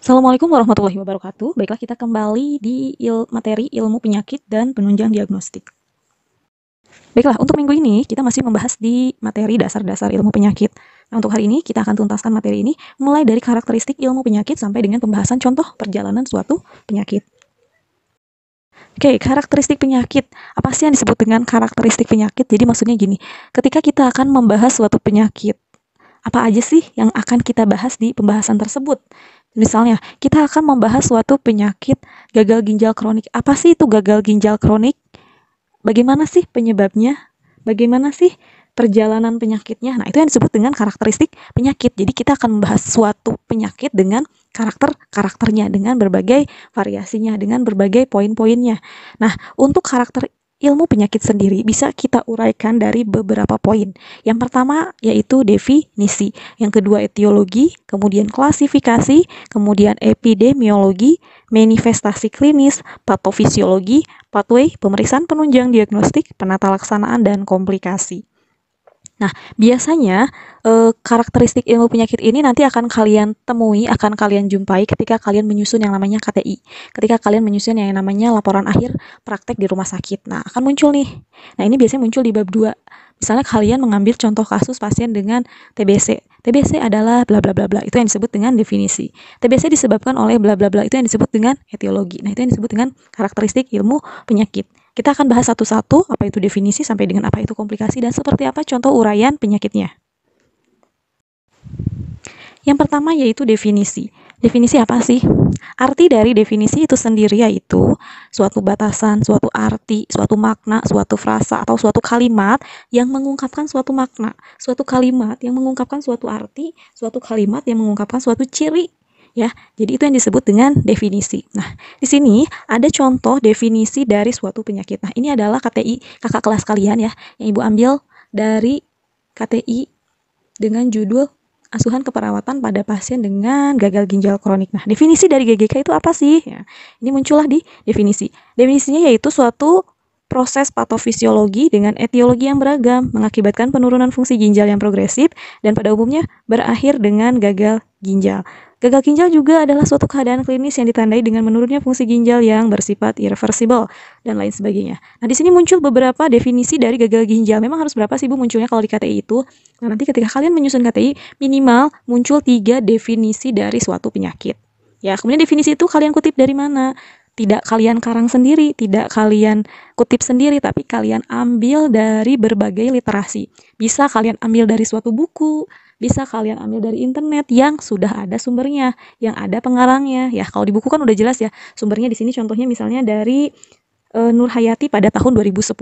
Assalamualaikum warahmatullahi wabarakatuh. Baiklah kita kembali di il materi ilmu penyakit dan penunjang diagnostik. Baiklah, untuk minggu ini kita masih membahas di materi dasar-dasar ilmu penyakit. Nah, untuk hari ini kita akan tuntaskan materi ini mulai dari karakteristik ilmu penyakit sampai dengan pembahasan contoh perjalanan suatu penyakit. Oke, okay, karakteristik penyakit. Apa sih yang disebut dengan karakteristik penyakit? Jadi maksudnya gini, ketika kita akan membahas suatu penyakit, apa aja sih yang akan kita bahas di pembahasan tersebut? Misalnya, kita akan membahas suatu penyakit gagal ginjal kronik. Apa sih itu gagal ginjal kronik? Bagaimana sih penyebabnya? Bagaimana sih perjalanan penyakitnya? Nah, itu yang disebut dengan karakteristik penyakit. Jadi, kita akan membahas suatu penyakit dengan karakter-karakternya, dengan berbagai variasinya, dengan berbagai poin-poinnya. Nah, untuk karakter ilmu penyakit sendiri bisa kita uraikan dari beberapa poin. Yang pertama yaitu definisi, yang kedua etiologi, kemudian klasifikasi, kemudian epidemiologi, manifestasi klinis, patofisiologi, pathway, pemeriksaan penunjang diagnostik, penata laksanaan, dan komplikasi. Nah, biasanya e, karakteristik ilmu penyakit ini nanti akan kalian temui, akan kalian jumpai ketika kalian menyusun yang namanya KTI. Ketika kalian menyusun yang namanya laporan akhir praktek di rumah sakit. Nah, akan muncul nih. Nah, ini biasanya muncul di bab 2. Misalnya kalian mengambil contoh kasus pasien dengan TBC. TBC adalah bla bla bla bla. Itu yang disebut dengan definisi. TBC disebabkan oleh bla bla bla. Itu yang disebut dengan etiologi. Nah, itu yang disebut dengan karakteristik ilmu penyakit. Kita akan bahas satu-satu apa itu definisi sampai dengan apa itu komplikasi dan seperti apa contoh uraian penyakitnya. Yang pertama yaitu definisi. Definisi apa sih? Arti dari definisi itu sendiri yaitu suatu batasan, suatu arti, suatu makna, suatu frasa atau suatu kalimat yang mengungkapkan suatu makna, suatu kalimat yang mengungkapkan suatu arti, suatu kalimat yang mengungkapkan suatu ciri ya. Jadi itu yang disebut dengan definisi. Nah, di sini ada contoh definisi dari suatu penyakit. Nah, ini adalah KTI kakak kelas kalian ya, yang Ibu ambil dari KTI dengan judul asuhan keperawatan pada pasien dengan gagal ginjal kronik. Nah, definisi dari GGK itu apa sih? Ya, ini muncullah di definisi. Definisinya yaitu suatu proses patofisiologi dengan etiologi yang beragam, mengakibatkan penurunan fungsi ginjal yang progresif dan pada umumnya berakhir dengan gagal ginjal. Gagal ginjal juga adalah suatu keadaan klinis yang ditandai dengan menurunnya fungsi ginjal yang bersifat irreversible dan lain sebagainya. Nah, di sini muncul beberapa definisi dari gagal ginjal. Memang harus berapa sih Bu munculnya kalau di KTI itu? Nah, nanti ketika kalian menyusun KTI, minimal muncul tiga definisi dari suatu penyakit. Ya, kemudian definisi itu kalian kutip dari mana? tidak kalian karang sendiri, tidak kalian kutip sendiri, tapi kalian ambil dari berbagai literasi. Bisa kalian ambil dari suatu buku, bisa kalian ambil dari internet yang sudah ada sumbernya, yang ada pengarangnya. Ya, kalau di buku kan udah jelas ya, sumbernya di sini contohnya misalnya dari e, eh, Nur Hayati pada tahun 2010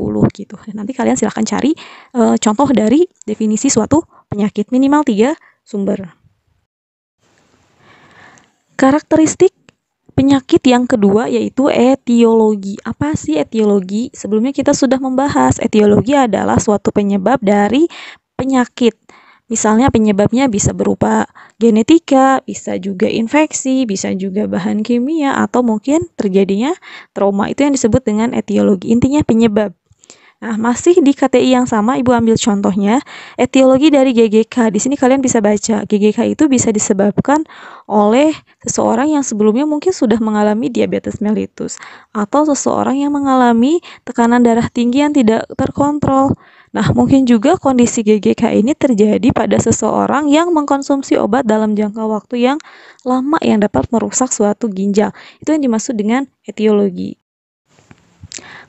gitu. Nanti kalian silahkan cari e, contoh dari definisi suatu penyakit minimal tiga sumber. Karakteristik Penyakit yang kedua yaitu etiologi. Apa sih etiologi? Sebelumnya kita sudah membahas etiologi adalah suatu penyebab dari penyakit. Misalnya penyebabnya bisa berupa genetika, bisa juga infeksi, bisa juga bahan kimia atau mungkin terjadinya trauma. Itu yang disebut dengan etiologi. Intinya penyebab. Nah, masih di KTI yang sama Ibu ambil contohnya etiologi dari GGK. Di sini kalian bisa baca GGK itu bisa disebabkan oleh seseorang yang sebelumnya mungkin sudah mengalami diabetes mellitus atau seseorang yang mengalami tekanan darah tinggi yang tidak terkontrol. Nah, mungkin juga kondisi GGK ini terjadi pada seseorang yang mengkonsumsi obat dalam jangka waktu yang lama yang dapat merusak suatu ginjal. Itu yang dimaksud dengan etiologi.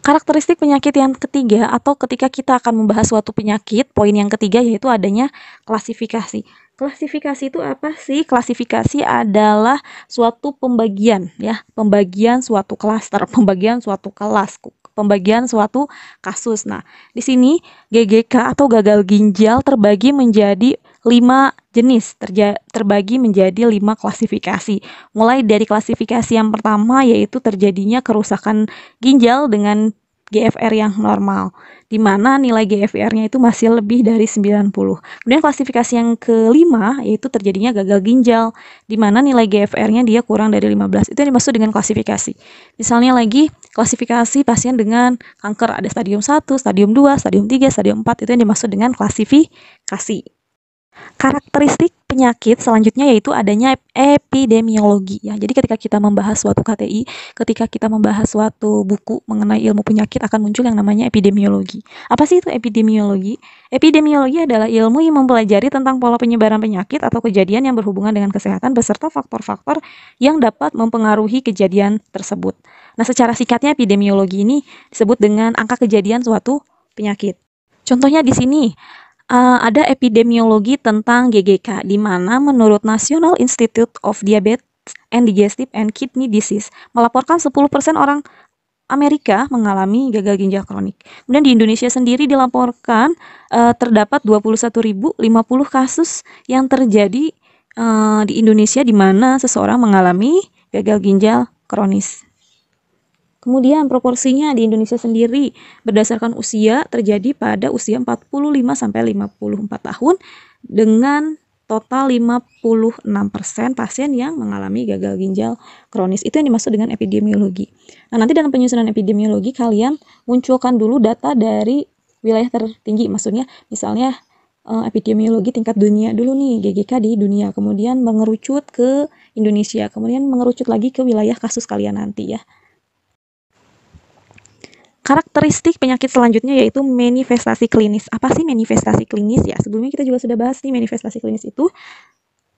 Karakteristik penyakit yang ketiga atau ketika kita akan membahas suatu penyakit, poin yang ketiga yaitu adanya klasifikasi. Klasifikasi itu apa sih? Klasifikasi adalah suatu pembagian ya, pembagian suatu klaster, pembagian suatu kelas, pembagian suatu kasus. Nah, di sini GGK atau gagal ginjal terbagi menjadi lima jenis terja- terbagi menjadi lima klasifikasi. Mulai dari klasifikasi yang pertama yaitu terjadinya kerusakan ginjal dengan GFR yang normal, di mana nilai GFR-nya itu masih lebih dari 90. Kemudian klasifikasi yang kelima yaitu terjadinya gagal ginjal, di mana nilai GFR-nya dia kurang dari 15. Itu yang dimaksud dengan klasifikasi. Misalnya lagi klasifikasi pasien dengan kanker ada stadium 1, stadium 2, stadium 3, stadium 4, itu yang dimaksud dengan klasifikasi. Karakteristik penyakit selanjutnya yaitu adanya epidemiologi ya. Jadi ketika kita membahas suatu KTI, ketika kita membahas suatu buku mengenai ilmu penyakit akan muncul yang namanya epidemiologi. Apa sih itu epidemiologi? Epidemiologi adalah ilmu yang mempelajari tentang pola penyebaran penyakit atau kejadian yang berhubungan dengan kesehatan beserta faktor-faktor yang dapat mempengaruhi kejadian tersebut. Nah, secara singkatnya epidemiologi ini disebut dengan angka kejadian suatu penyakit. Contohnya di sini uh, ada epidemiologi tentang GGK di mana menurut National Institute of Diabetes and Digestive and Kidney Disease melaporkan 10% orang Amerika mengalami gagal ginjal kronik. Kemudian di Indonesia sendiri dilaporkan uh, terdapat 21.050 kasus yang terjadi uh, di Indonesia di mana seseorang mengalami gagal ginjal kronis. Kemudian proporsinya di Indonesia sendiri berdasarkan usia terjadi pada usia 45 sampai 54 tahun dengan total 56% pasien yang mengalami gagal ginjal kronis. Itu yang dimaksud dengan epidemiologi. Nah, nanti dalam penyusunan epidemiologi kalian munculkan dulu data dari wilayah tertinggi maksudnya misalnya eh, epidemiologi tingkat dunia dulu nih GGK di dunia kemudian mengerucut ke Indonesia kemudian mengerucut lagi ke wilayah kasus kalian nanti ya Karakteristik penyakit selanjutnya yaitu manifestasi klinis. Apa sih manifestasi klinis ya? Sebelumnya kita juga sudah bahas nih manifestasi klinis itu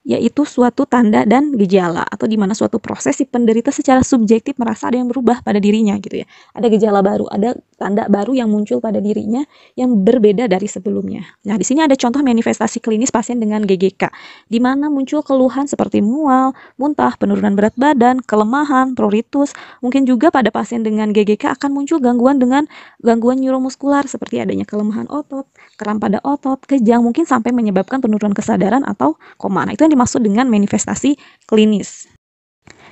yaitu suatu tanda dan gejala atau di mana suatu proses si penderita secara subjektif merasa ada yang berubah pada dirinya gitu ya. Ada gejala baru, ada tanda baru yang muncul pada dirinya yang berbeda dari sebelumnya. Nah, di sini ada contoh manifestasi klinis pasien dengan GGK di mana muncul keluhan seperti mual, muntah, penurunan berat badan, kelemahan, pruritus. Mungkin juga pada pasien dengan GGK akan muncul gangguan dengan gangguan neuromuskular seperti adanya kelemahan otot, kram pada otot, kejang, mungkin sampai menyebabkan penurunan kesadaran atau koma. Nah, itu yang dimaksud dengan manifestasi klinis.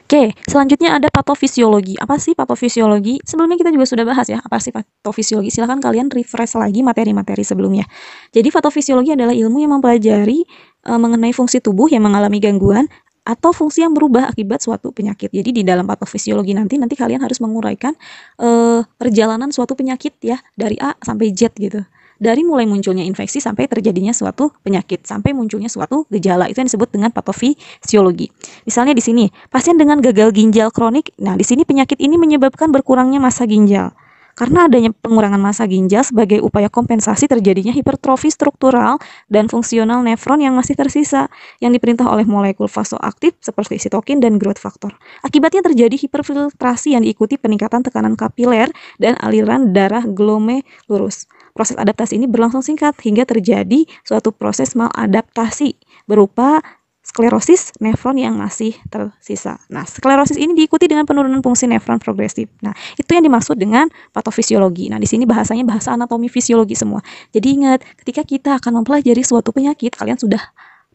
Oke, selanjutnya ada patofisiologi. Apa sih patofisiologi? Sebelumnya kita juga sudah bahas ya, apa sih patofisiologi? Silahkan kalian refresh lagi materi-materi sebelumnya. Jadi patofisiologi adalah ilmu yang mempelajari e, mengenai fungsi tubuh yang mengalami gangguan atau fungsi yang berubah akibat suatu penyakit. Jadi di dalam patofisiologi nanti nanti kalian harus menguraikan e, perjalanan suatu penyakit ya dari A sampai Z gitu dari mulai munculnya infeksi sampai terjadinya suatu penyakit, sampai munculnya suatu gejala. Itu yang disebut dengan patofisiologi. Misalnya di sini, pasien dengan gagal ginjal kronik. Nah, di sini penyakit ini menyebabkan berkurangnya masa ginjal. Karena adanya pengurangan masa ginjal sebagai upaya kompensasi terjadinya hipertrofi struktural dan fungsional nefron yang masih tersisa yang diperintah oleh molekul vasoaktif seperti sitokin dan growth factor. Akibatnya terjadi hiperfiltrasi yang diikuti peningkatan tekanan kapiler dan aliran darah glomerulus. Proses adaptasi ini berlangsung singkat hingga terjadi suatu proses maladaptasi berupa sklerosis nefron yang masih tersisa. Nah, sklerosis ini diikuti dengan penurunan fungsi nefron progresif. Nah, itu yang dimaksud dengan patofisiologi. Nah, di sini bahasanya bahasa anatomi fisiologi semua. Jadi ingat, ketika kita akan mempelajari suatu penyakit, kalian sudah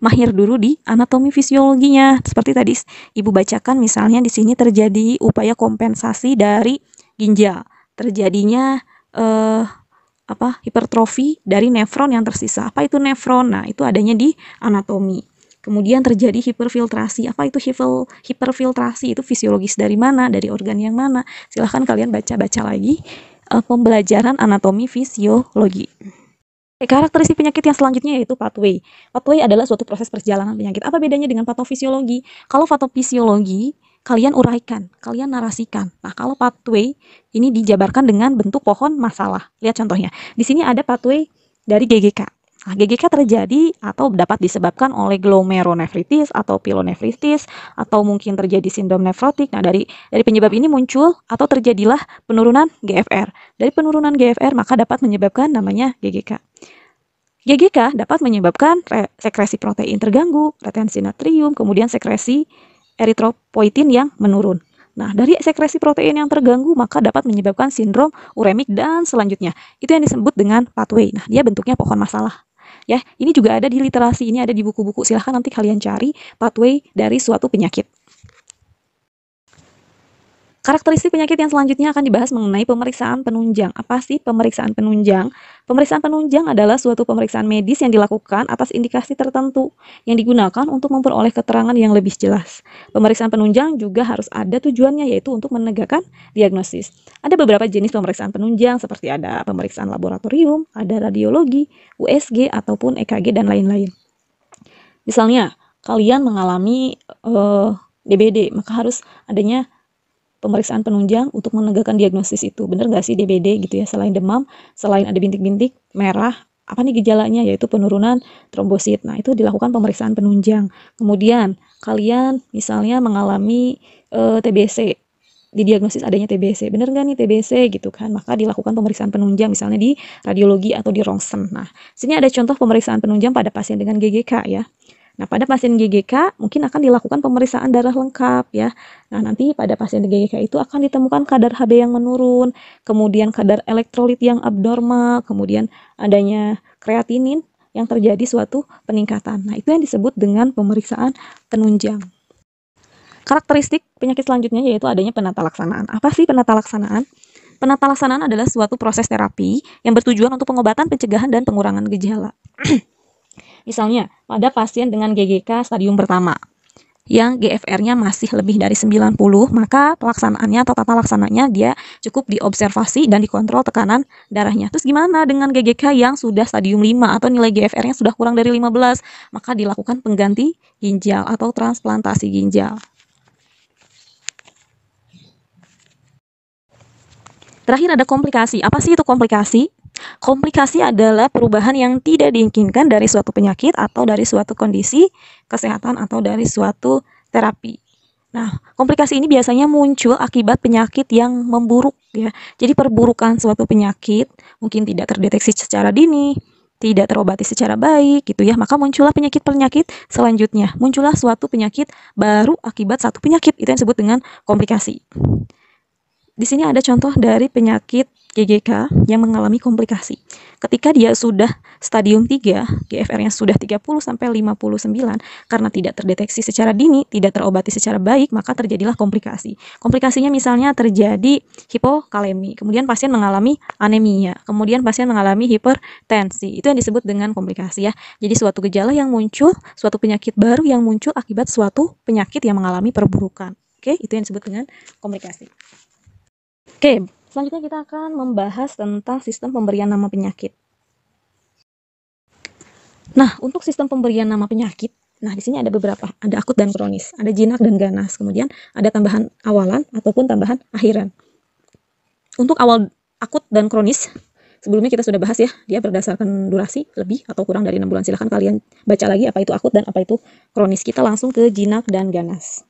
mahir dulu di anatomi fisiologinya. Seperti tadi Ibu bacakan misalnya di sini terjadi upaya kompensasi dari ginjal, terjadinya eh apa hipertrofi dari nefron yang tersisa. Apa itu nefron? Nah, itu adanya di anatomi. Kemudian terjadi hiperfiltrasi. Apa itu hiperfiltrasi? Itu fisiologis dari mana? Dari organ yang mana? Silahkan kalian baca-baca lagi uh, pembelajaran anatomi fisiologi. Oke, karakteristik penyakit yang selanjutnya yaitu pathway. Pathway adalah suatu proses perjalanan penyakit. Apa bedanya dengan patofisiologi? Kalau patofisiologi kalian uraikan, kalian narasikan. Nah, kalau pathway ini dijabarkan dengan bentuk pohon masalah. Lihat contohnya. Di sini ada pathway dari GGK. Nah, GGK terjadi atau dapat disebabkan oleh glomeronefritis atau pilonefritis atau mungkin terjadi sindrom nefrotik. Nah, dari dari penyebab ini muncul atau terjadilah penurunan GFR. Dari penurunan GFR maka dapat menyebabkan namanya GGK. GGK dapat menyebabkan sekresi protein terganggu, retensi natrium, kemudian sekresi eritropoietin yang menurun. Nah, dari sekresi protein yang terganggu maka dapat menyebabkan sindrom uremik dan selanjutnya. Itu yang disebut dengan pathway. Nah, dia bentuknya pohon masalah. Ya, ini juga ada di literasi, ini ada di buku-buku. Silahkan nanti kalian cari pathway dari suatu penyakit. Karakteristik penyakit yang selanjutnya akan dibahas mengenai pemeriksaan penunjang. Apa sih pemeriksaan penunjang? Pemeriksaan penunjang adalah suatu pemeriksaan medis yang dilakukan atas indikasi tertentu yang digunakan untuk memperoleh keterangan yang lebih jelas. Pemeriksaan penunjang juga harus ada tujuannya yaitu untuk menegakkan diagnosis. Ada beberapa jenis pemeriksaan penunjang seperti ada pemeriksaan laboratorium, ada radiologi, USG ataupun EKG dan lain-lain. Misalnya, kalian mengalami uh, eh, DBD, maka harus adanya pemeriksaan penunjang untuk menegakkan diagnosis itu. benar nggak sih DBD gitu ya? Selain demam, selain ada bintik-bintik merah, apa nih gejalanya yaitu penurunan trombosit. Nah, itu dilakukan pemeriksaan penunjang. Kemudian kalian misalnya mengalami e, eh, TBC didiagnosis adanya TBC. benar nggak nih TBC gitu kan? Maka dilakukan pemeriksaan penunjang misalnya di radiologi atau di rongsen. Nah, sini ada contoh pemeriksaan penunjang pada pasien dengan GGK ya. Nah, pada pasien GGK mungkin akan dilakukan pemeriksaan darah lengkap ya. Nah, nanti pada pasien GGK itu akan ditemukan kadar Hb yang menurun, kemudian kadar elektrolit yang abnormal, kemudian adanya kreatinin yang terjadi suatu peningkatan. Nah, itu yang disebut dengan pemeriksaan penunjang. Karakteristik penyakit selanjutnya yaitu adanya penata laksanaan. Apa sih penata laksanaan? Penata laksanaan adalah suatu proses terapi yang bertujuan untuk pengobatan, pencegahan, dan pengurangan gejala. Misalnya, pada pasien dengan GGK stadium pertama yang GFR-nya masih lebih dari 90, maka pelaksanaannya atau tata laksananya dia cukup diobservasi dan dikontrol tekanan darahnya. Terus gimana dengan GGK yang sudah stadium 5 atau nilai GFR-nya sudah kurang dari 15, maka dilakukan pengganti ginjal atau transplantasi ginjal. Terakhir ada komplikasi. Apa sih itu komplikasi? Komplikasi adalah perubahan yang tidak diinginkan dari suatu penyakit atau dari suatu kondisi kesehatan atau dari suatu terapi. Nah, komplikasi ini biasanya muncul akibat penyakit yang memburuk ya. Jadi perburukan suatu penyakit mungkin tidak terdeteksi secara dini, tidak terobati secara baik gitu ya, maka muncullah penyakit-penyakit selanjutnya. Muncullah suatu penyakit baru akibat satu penyakit itu yang disebut dengan komplikasi. Di sini ada contoh dari penyakit GGK yang mengalami komplikasi. Ketika dia sudah stadium 3, GFR-nya sudah 30 sampai 59 karena tidak terdeteksi secara dini, tidak terobati secara baik, maka terjadilah komplikasi. Komplikasinya misalnya terjadi hipokalemi, kemudian pasien mengalami anemia, kemudian pasien mengalami hipertensi. Itu yang disebut dengan komplikasi ya. Jadi suatu gejala yang muncul, suatu penyakit baru yang muncul akibat suatu penyakit yang mengalami perburukan. Oke, itu yang disebut dengan komplikasi. Oke, Selanjutnya kita akan membahas tentang sistem pemberian nama penyakit. Nah, untuk sistem pemberian nama penyakit, nah di sini ada beberapa, ada akut dan kronis, ada jinak dan ganas, kemudian ada tambahan awalan ataupun tambahan akhiran. Untuk awal akut dan kronis, sebelumnya kita sudah bahas ya, dia berdasarkan durasi lebih atau kurang dari enam bulan. Silahkan kalian baca lagi apa itu akut dan apa itu kronis. Kita langsung ke jinak dan ganas.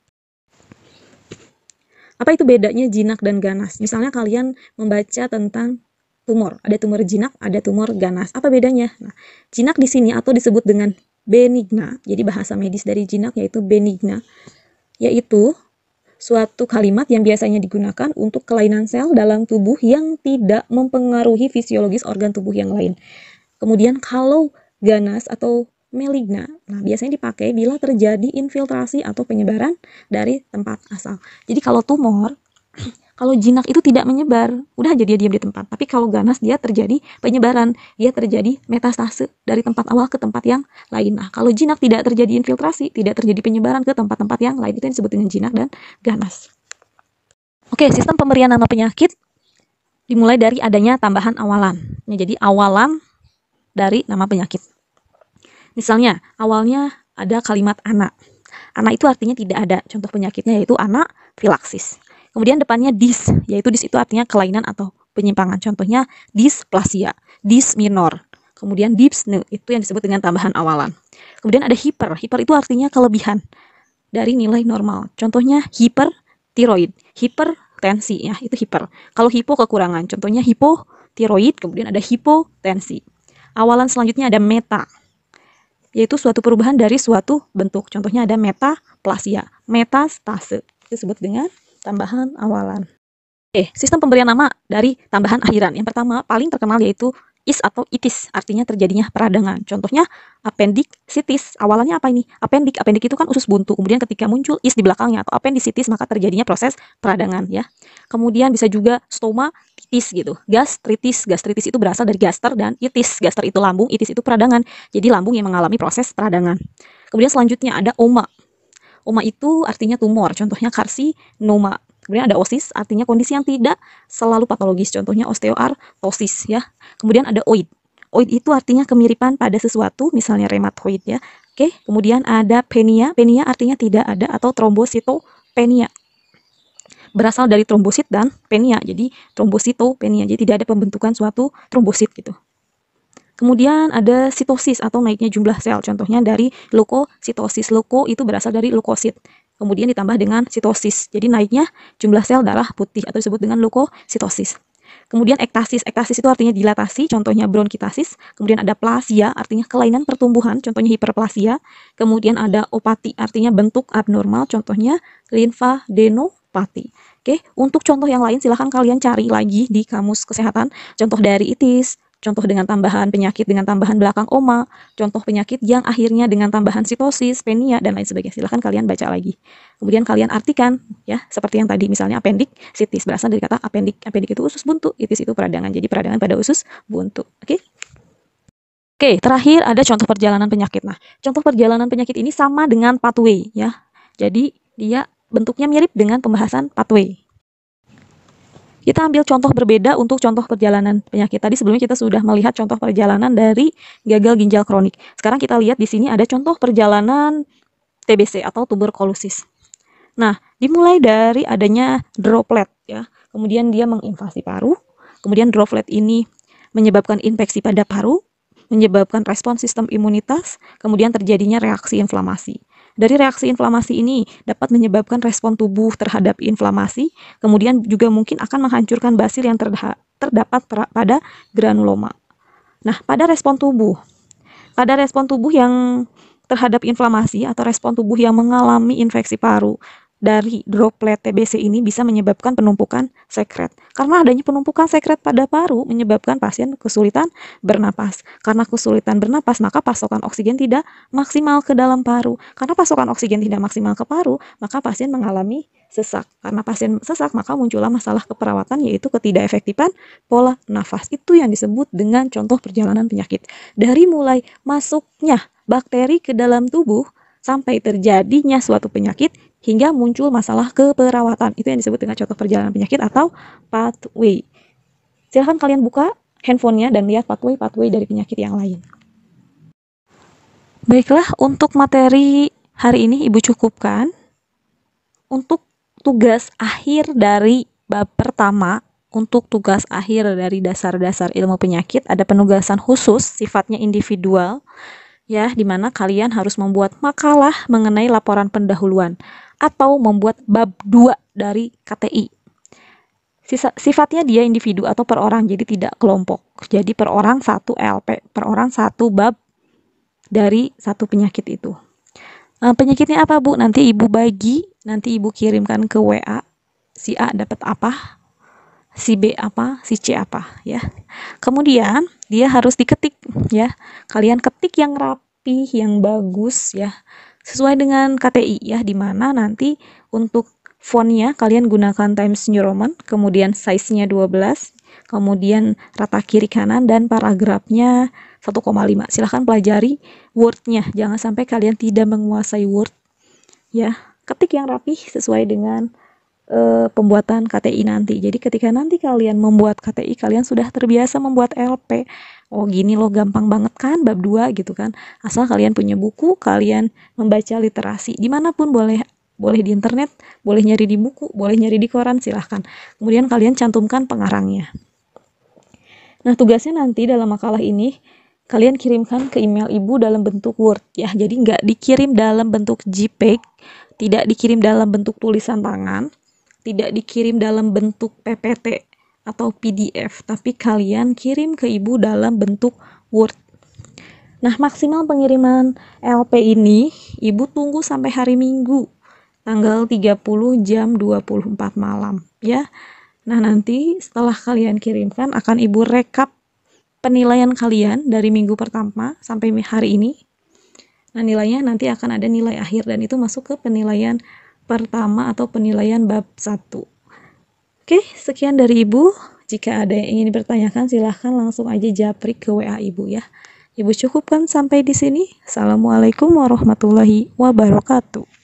Apa itu bedanya jinak dan ganas? Misalnya kalian membaca tentang tumor, ada tumor jinak, ada tumor ganas. Apa bedanya? Nah, jinak di sini atau disebut dengan benigna. Jadi bahasa medis dari jinak yaitu benigna, yaitu suatu kalimat yang biasanya digunakan untuk kelainan sel dalam tubuh yang tidak mempengaruhi fisiologis organ tubuh yang lain. Kemudian kalau ganas atau meligna. Nah, biasanya dipakai bila terjadi infiltrasi atau penyebaran dari tempat asal. Jadi kalau tumor, kalau jinak itu tidak menyebar, udah aja dia diam di tempat. Tapi kalau ganas dia terjadi penyebaran, dia terjadi metastase dari tempat awal ke tempat yang lain. Nah, kalau jinak tidak terjadi infiltrasi, tidak terjadi penyebaran ke tempat-tempat yang lain itu yang disebut dengan jinak dan ganas. Oke, sistem pemberian nama penyakit dimulai dari adanya tambahan awalan. Ya, jadi awalan dari nama penyakit. Misalnya, awalnya ada kalimat anak. Anak itu artinya tidak ada. Contoh penyakitnya yaitu anak filaksis. Kemudian depannya dis, yaitu dis itu artinya kelainan atau penyimpangan. Contohnya displasia, dis minor. Kemudian dipsne, itu yang disebut dengan tambahan awalan. Kemudian ada hiper. Hiper itu artinya kelebihan dari nilai normal. Contohnya hiper tiroid, hiper tensi ya, itu hiper. Kalau hipo kekurangan, contohnya tiroid. kemudian ada hipotensi. Awalan selanjutnya ada meta yaitu suatu perubahan dari suatu bentuk. Contohnya ada metaplasia, metastase. Disebut dengan tambahan awalan. Oke, sistem pemberian nama dari tambahan akhiran. Yang pertama paling terkenal yaitu is atau itis artinya terjadinya peradangan. Contohnya appendicitis. awalnya apa ini? Appendik. Appendik itu kan usus buntu. Kemudian ketika muncul is di belakangnya atau appendicitis maka terjadinya proses peradangan ya. Kemudian bisa juga stoma itis gitu. Gastritis. Gastritis itu berasal dari gaster dan itis. Gaster itu lambung, itis itu peradangan. Jadi lambung yang mengalami proses peradangan. Kemudian selanjutnya ada oma. Oma itu artinya tumor, contohnya karsinoma. Kemudian ada osis, artinya kondisi yang tidak selalu patologis, contohnya osteoartosis ya. Kemudian ada oid. Oid itu artinya kemiripan pada sesuatu, misalnya rematoid ya. Oke, kemudian ada penia. Penia artinya tidak ada atau trombositopenia. Berasal dari trombosit dan penia. Jadi trombositopenia. Jadi tidak ada pembentukan suatu trombosit gitu. Kemudian ada sitosis atau naiknya jumlah sel. Contohnya dari leukositosis. Leuko itu berasal dari leukosit kemudian ditambah dengan sitosis. Jadi naiknya jumlah sel darah putih atau disebut dengan leukositosis. Kemudian ektasis, ektasis itu artinya dilatasi, contohnya bronkitasis. Kemudian ada plasia, artinya kelainan pertumbuhan, contohnya hiperplasia. Kemudian ada opati, artinya bentuk abnormal, contohnya linfadenopati. Oke, untuk contoh yang lain silahkan kalian cari lagi di kamus kesehatan. Contoh dari itis, contoh dengan tambahan penyakit dengan tambahan belakang oma, contoh penyakit yang akhirnya dengan tambahan sitosis, penia dan lain sebagainya. Silahkan kalian baca lagi. Kemudian kalian artikan ya, seperti yang tadi misalnya apendik, sitis berasal dari kata apendik. Apendik itu usus buntu, itis itu peradangan. Jadi peradangan pada usus buntu. Oke? Okay? Oke, terakhir ada contoh perjalanan penyakit. Nah, contoh perjalanan penyakit ini sama dengan pathway ya. Jadi dia bentuknya mirip dengan pembahasan pathway kita ambil contoh berbeda untuk contoh perjalanan penyakit. Tadi sebelumnya kita sudah melihat contoh perjalanan dari gagal ginjal kronik. Sekarang kita lihat di sini ada contoh perjalanan TBC atau tuberkulosis. Nah, dimulai dari adanya droplet ya. Kemudian dia menginvasi paru. Kemudian droplet ini menyebabkan infeksi pada paru, menyebabkan respon sistem imunitas, kemudian terjadinya reaksi inflamasi. Dari reaksi inflamasi ini dapat menyebabkan respon tubuh terhadap inflamasi, kemudian juga mungkin akan menghancurkan basil yang terdapat pada granuloma. Nah, pada respon tubuh, pada respon tubuh yang terhadap inflamasi atau respon tubuh yang mengalami infeksi paru dari droplet TBC ini bisa menyebabkan penumpukan sekret. Karena adanya penumpukan sekret pada paru menyebabkan pasien kesulitan bernapas. Karena kesulitan bernapas, maka pasokan oksigen tidak maksimal ke dalam paru. Karena pasokan oksigen tidak maksimal ke paru, maka pasien mengalami sesak. Karena pasien sesak, maka muncullah masalah keperawatan yaitu ketidakefektifan pola nafas. Itu yang disebut dengan contoh perjalanan penyakit. Dari mulai masuknya bakteri ke dalam tubuh sampai terjadinya suatu penyakit hingga muncul masalah keperawatan. Itu yang disebut dengan contoh perjalanan penyakit atau pathway. Silahkan kalian buka handphonenya dan lihat pathway-pathway dari penyakit yang lain. Baiklah, untuk materi hari ini Ibu cukupkan. Untuk tugas akhir dari bab pertama, untuk tugas akhir dari dasar-dasar ilmu penyakit ada penugasan khusus sifatnya individual ya di mana kalian harus membuat makalah mengenai laporan pendahuluan atau membuat bab 2 dari KTI. Sifatnya dia individu atau per orang, jadi tidak kelompok. Jadi per orang satu LP, per orang satu bab dari satu penyakit itu. Eh, penyakitnya apa bu? Nanti ibu bagi, nanti ibu kirimkan ke WA. Si A dapat apa? si B apa, si C apa ya. Kemudian dia harus diketik ya. Kalian ketik yang rapih, yang bagus ya sesuai dengan KTI ya di mana nanti untuk fontnya kalian gunakan Times New Roman, kemudian size-nya 12, kemudian rata kiri kanan dan paragrafnya 1,5. Silahkan pelajari Word-nya, jangan sampai kalian tidak menguasai Word. Ya, ketik yang rapih sesuai dengan uh, pembuatan KTI nanti. Jadi ketika nanti kalian membuat KTI, kalian sudah terbiasa membuat LP oh gini loh gampang banget kan bab 2 gitu kan asal kalian punya buku kalian membaca literasi dimanapun boleh boleh di internet boleh nyari di buku boleh nyari di koran silahkan kemudian kalian cantumkan pengarangnya nah tugasnya nanti dalam makalah ini kalian kirimkan ke email ibu dalam bentuk Word ya jadi nggak dikirim dalam bentuk JPEG tidak dikirim dalam bentuk tulisan tangan tidak dikirim dalam bentuk PPT atau PDF, tapi kalian kirim ke ibu dalam bentuk Word. Nah, maksimal pengiriman LP ini ibu tunggu sampai hari Minggu, tanggal 30 jam 24 malam, ya. Nah, nanti setelah kalian kirimkan akan ibu rekap penilaian kalian dari minggu pertama sampai hari ini. Nah, nilainya nanti akan ada nilai akhir dan itu masuk ke penilaian pertama atau penilaian bab 1. Oke, sekian dari Ibu. Jika ada yang ingin dipertanyakan, silahkan langsung aja japri ke WA Ibu ya. Ibu cukupkan sampai di sini. Assalamualaikum warahmatullahi wabarakatuh.